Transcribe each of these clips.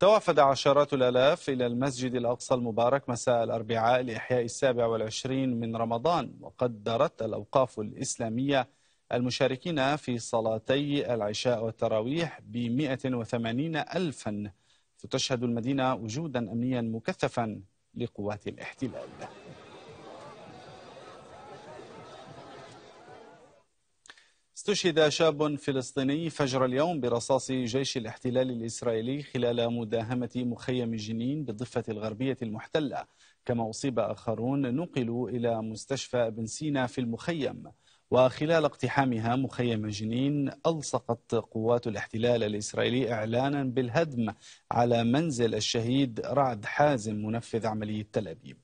توافد عشرات الألاف إلى المسجد الأقصى المبارك مساء الأربعاء لإحياء السابع والعشرين من رمضان وقدرت الأوقاف الإسلامية المشاركين في صلاتي العشاء والتراويح ب 180 ألفا فتشهد المدينة وجودا أمنيا مكثفا لقوات الاحتلال استشهد شاب فلسطيني فجر اليوم برصاص جيش الاحتلال الإسرائيلي خلال مداهمة مخيم جنين بالضفة الغربية المحتلة كما أصيب آخرون نقلوا إلى مستشفى ابن سينا في المخيم وخلال اقتحامها مخيم جنين ألصقت قوات الاحتلال الإسرائيلي إعلانا بالهدم على منزل الشهيد رعد حازم منفذ عملية تل أبيب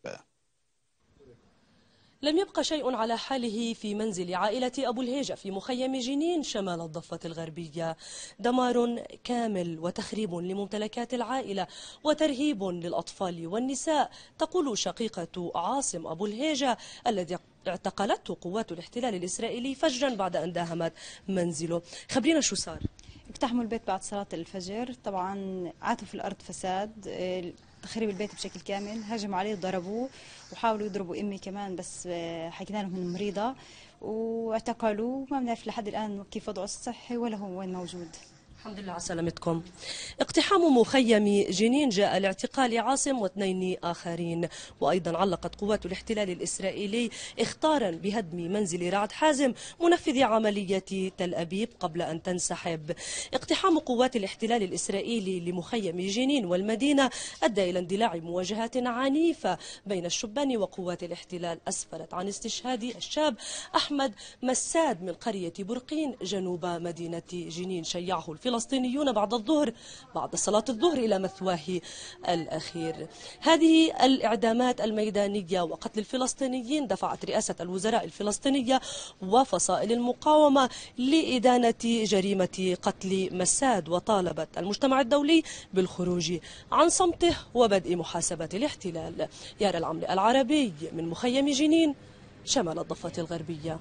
لم يبقى شيء على حاله في منزل عائلة أبو الهيجة في مخيم جنين شمال الضفة الغربية دمار كامل وتخريب لممتلكات العائلة وترهيب للأطفال والنساء تقول شقيقة عاصم أبو الهيجة الذي اعتقلته قوات الاحتلال الإسرائيلي فجرا بعد أن داهمت منزله خبرينا شو صار اقتحموا البيت بعد صلاة الفجر طبعا عاتوا في الأرض فساد تخريب البيت بشكل كامل هجموا عليه ضربوه وحاولوا يضربوا امي كمان بس آه، حكينا لهم انه مريضه واعتقلوه ما بنعرف لحد الان كيف وضعه الصحي ولا هو وين موجود الحمد لله على سلامتكم اقتحام مخيم جنين جاء لاعتقال عاصم واثنين آخرين وأيضا علقت قوات الاحتلال الإسرائيلي اختارا بهدم منزل رعد حازم منفذ عملية تل أبيب قبل أن تنسحب اقتحام قوات الاحتلال الإسرائيلي لمخيم جنين والمدينة أدى إلى اندلاع مواجهات عنيفة بين الشبان وقوات الاحتلال أسفرت عن استشهاد الشاب أحمد مساد من قرية برقين جنوب مدينة جنين شيعه الفلسطيني الفلسطينيون بعد الظهر بعد صلاة الظهر إلى مثواه الأخير هذه الإعدامات الميدانية وقتل الفلسطينيين دفعت رئاسة الوزراء الفلسطينية وفصائل المقاومة لإدانة جريمة قتل مساد وطالبت المجتمع الدولي بالخروج عن صمته وبدء محاسبة الاحتلال يارى العمل العربي من مخيم جنين شمال الضفة الغربية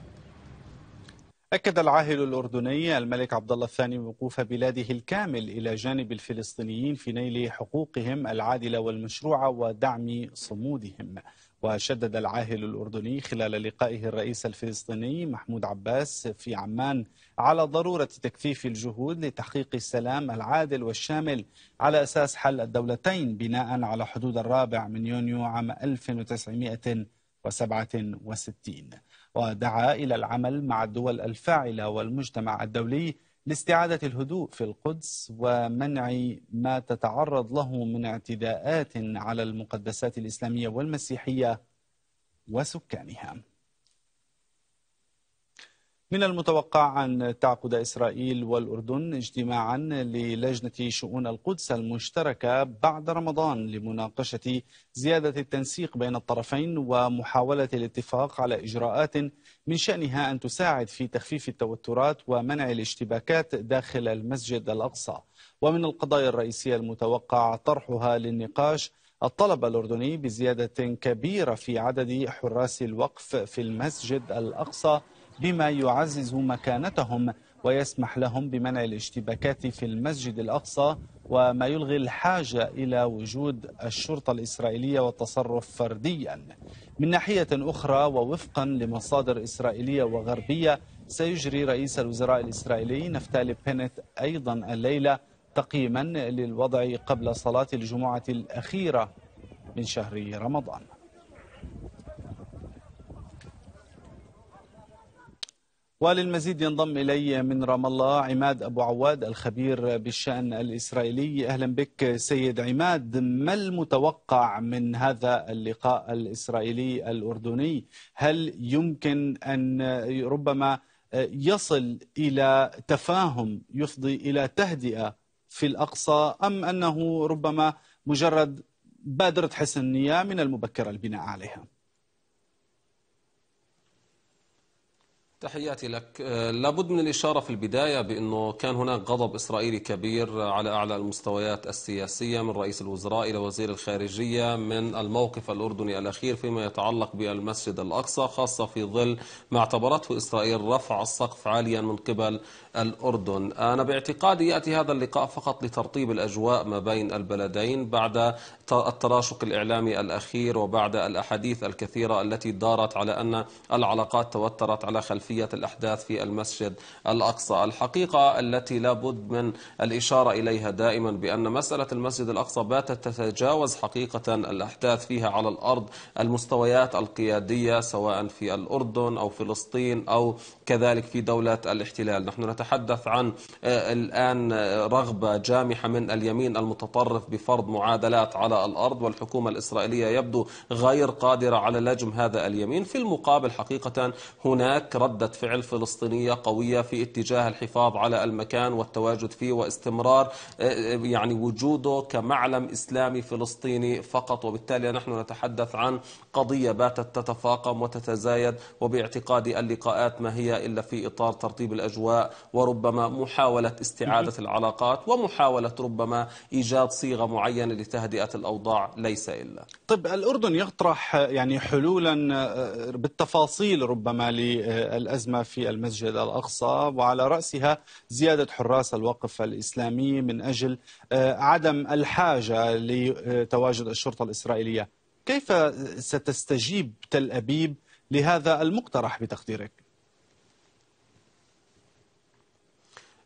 أكد العاهل الأردني الملك عبد الله الثاني وقوف بلاده الكامل إلى جانب الفلسطينيين في نيل حقوقهم العادلة والمشروعة ودعم صمودهم وشدد العاهل الأردني خلال لقائه الرئيس الفلسطيني محمود عباس في عمان على ضرورة تكثيف الجهود لتحقيق السلام العادل والشامل على أساس حل الدولتين بناء على حدود الرابع من يونيو عام 1967 ودعا إلى العمل مع الدول الفاعلة والمجتمع الدولي لاستعادة الهدوء في القدس ومنع ما تتعرض له من اعتداءات على المقدسات الإسلامية والمسيحية وسكانها من المتوقع أن تعقد إسرائيل والأردن اجتماعا للجنة شؤون القدس المشتركة بعد رمضان لمناقشة زيادة التنسيق بين الطرفين ومحاولة الاتفاق على إجراءات من شأنها أن تساعد في تخفيف التوترات ومنع الاشتباكات داخل المسجد الأقصى ومن القضايا الرئيسية المتوقع طرحها للنقاش الطلب الأردني بزيادة كبيرة في عدد حراس الوقف في المسجد الأقصى بما يعزز مكانتهم ويسمح لهم بمنع الاشتباكات في المسجد الأقصى وما يلغي الحاجة إلى وجود الشرطة الإسرائيلية والتصرف فرديا من ناحية أخرى ووفقا لمصادر إسرائيلية وغربية سيجري رئيس الوزراء الإسرائيلي نفتالي بينت أيضا الليلة تقييما للوضع قبل صلاة الجمعة الأخيرة من شهر رمضان وللمزيد ينضم إلي من رام الله عماد أبو عواد الخبير بالشأن الإسرائيلي أهلا بك سيد عماد ما المتوقع من هذا اللقاء الإسرائيلي الأردني هل يمكن أن ربما يصل إلى تفاهم يفضي إلى تهدئة في الأقصى أم أنه ربما مجرد بادرة حسن النية من المبكر البناء عليها؟ تحياتي لك آه، لابد من الإشارة في البداية بأنه كان هناك غضب إسرائيلي كبير على أعلى المستويات السياسية من رئيس الوزراء إلى وزير الخارجية من الموقف الأردني الأخير فيما يتعلق بالمسجد الأقصى خاصة في ظل ما اعتبرته إسرائيل رفع السقف عاليا من قبل الأردن أنا باعتقادي يأتي هذا اللقاء فقط لترطيب الأجواء ما بين البلدين بعد التراشق الإعلامي الأخير وبعد الأحاديث الكثيرة التي دارت على أن العلاقات توترت على خلف خلفية الأحداث في المسجد الأقصى الحقيقة التي لا بد من الإشارة إليها دائما بأن مسألة المسجد الأقصى باتت تتجاوز حقيقة الأحداث فيها على الأرض المستويات القيادية سواء في الأردن أو فلسطين أو كذلك في دولة الاحتلال نحن نتحدث عن آه، الآن رغبة جامحة من اليمين المتطرف بفرض معادلات على الأرض والحكومة الإسرائيلية يبدو غير قادرة على لجم هذا اليمين في المقابل حقيقة هناك رد ردة فعل فلسطينية قوية في اتجاه الحفاظ على المكان والتواجد فيه واستمرار آه، آه، يعني وجوده كمعلم إسلامي فلسطيني فقط وبالتالي نحن نتحدث عن قضية باتت تتفاقم وتتزايد وباعتقادي اللقاءات ما هي إلا في إطار ترطيب الأجواء وربما محاولة استعادة العلاقات ومحاولة ربما إيجاد صيغة معينة لتهدئة الأوضاع ليس إلا طب الأردن يطرح يعني حلولا آه، بالتفاصيل ربما لل الأزمة في المسجد الأقصى وعلى رأسها زيادة حراس الوقف الإسلامي من أجل آه، عدم الحاجة لتواجد الشرطة الإسرائيلية كيف ستستجيب تل أبيب لهذا المقترح بتقديرك؟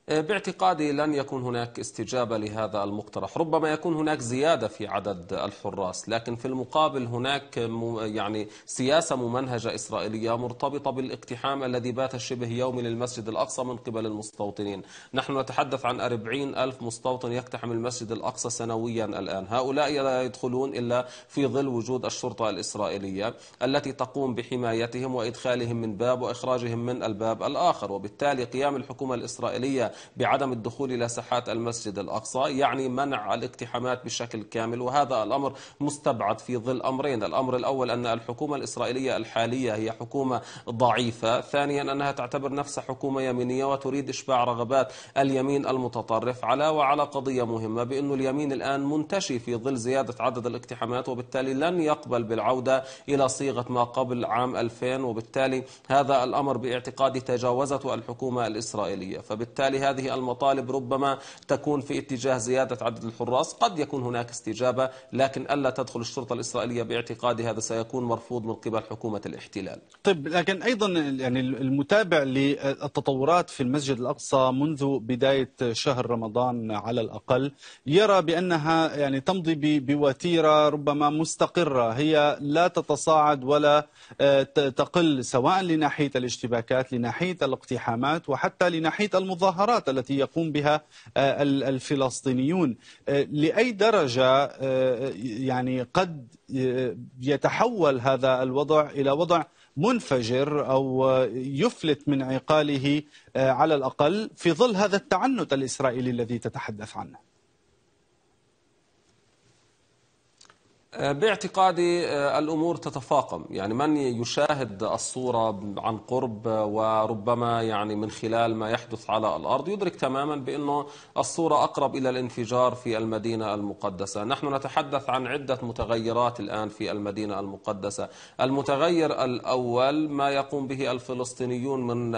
آه، باعتقادي لن يكون هناك استجابة لهذا المقترح ربما يكون هناك زيادة في عدد الحراس لكن في المقابل هناك يعني سياسة ممنهجة إسرائيلية مرتبطة بالاقتحام الذي بات شبه يومي للمسجد الأقصى من قبل المستوطنين نحن نتحدث عن 40 ألف مستوطن يقتحم المسجد الأقصى سنويا الآن هؤلاء لا يدخلون إلا في ظل وجود الشرطة الإسرائيلية التي تقوم بحمايتهم وإدخالهم من باب وإخراجهم من الباب الآخر وبالتالي قيام الحكومة الإسرائيلية بعدم الدخول إلى ساحات المسجد الأقصى يعني منع الاقتحامات بشكل كامل وهذا الأمر مستبعد في ظل أمرين الأمر الأول أن الحكومة الإسرائيلية الحالية هي حكومة ضعيفة ثانيا أنها تعتبر نفسها حكومة يمينية وتريد إشباع رغبات اليمين المتطرف على وعلى قضية مهمة بأن اليمين الآن منتشي في ظل زيادة عدد الاقتحامات وبالتالي لن يقبل بالعودة إلى صيغة ما قبل عام 2000 وبالتالي هذا الأمر باعتقادي تجاوزته الحكومة الإسرائيلية فبالتالي هذه المطالب ربما تكون في اتجاه زيادة عدد الحراس قد يكون هناك استجابة لكن ألا تدخل الشرطة الإسرائيلية باعتقادي هذا سيكون مرفوض من قبل حكومة الاحتلال طيب لكن أيضا يعني المتابع للتطورات في المسجد الأقصى منذ بداية شهر رمضان على الأقل يرى بأنها يعني تمضي بوتيرة ربما مستقرة هي لا تتصاعد ولا آه، تقل سواء لناحية الاشتباكات لناحية الاقتحامات وحتى لناحية المظاهرات الثورات التي يقوم بها آه، الفلسطينيون آه، لأي درجة آه، يعني قد يتحول هذا الوضع إلى وضع منفجر او يفلت من عقاله على الاقل في ظل هذا التعنت الاسرائيلي الذي تتحدث عنه آه، باعتقادي آه، الأمور تتفاقم يعني من يشاهد الصورة عن قرب آه، وربما يعني من خلال ما يحدث على الأرض يدرك تماما بأنه الصورة أقرب إلى الانفجار في المدينة المقدسة نحن نتحدث عن عدة متغيرات الآن في المدينة المقدسة المتغير الأول ما يقوم به الفلسطينيون من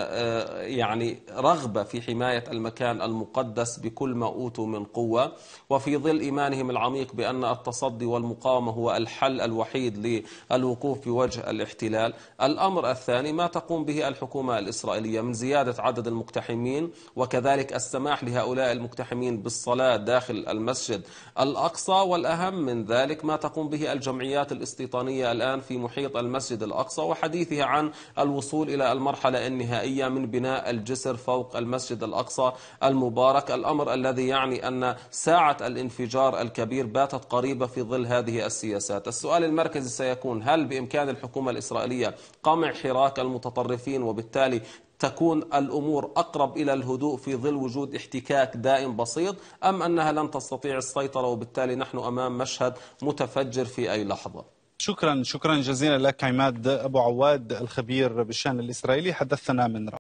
يعني رغبة في حماية المكان المقدس بكل ما أوتوا من قوة وفي ظل إيمانهم العميق بأن التصدي والمقاومة المقاومة هو الحل الوحيد للوقوف بوجه الاحتلال الأمر الثاني ما تقوم به الحكومة الإسرائيلية من زيادة عدد المقتحمين وكذلك السماح لهؤلاء المقتحمين بالصلاة داخل المسجد الأقصى والأهم من ذلك ما تقوم به الجمعيات الاستيطانية الآن في محيط المسجد الأقصى وحديثها عن الوصول إلى المرحلة النهائية من بناء الجسر فوق المسجد الأقصى المبارك الأمر الذي يعني أن ساعة الانفجار الكبير باتت قريبة في ظل هذه السياسات السؤال المركزي سيكون هل بإمكان الحكومة الإسرائيلية قمع حراك المتطرفين وبالتالي تكون الأمور أقرب إلى الهدوء في ظل وجود احتكاك دائم بسيط أم أنها لن تستطيع السيطرة وبالتالي نحن أمام مشهد متفجر في أي لحظة شكرا شكرا جزيلا لك عماد أبو عواد الخبير بالشأن الإسرائيلي حدثنا من رأي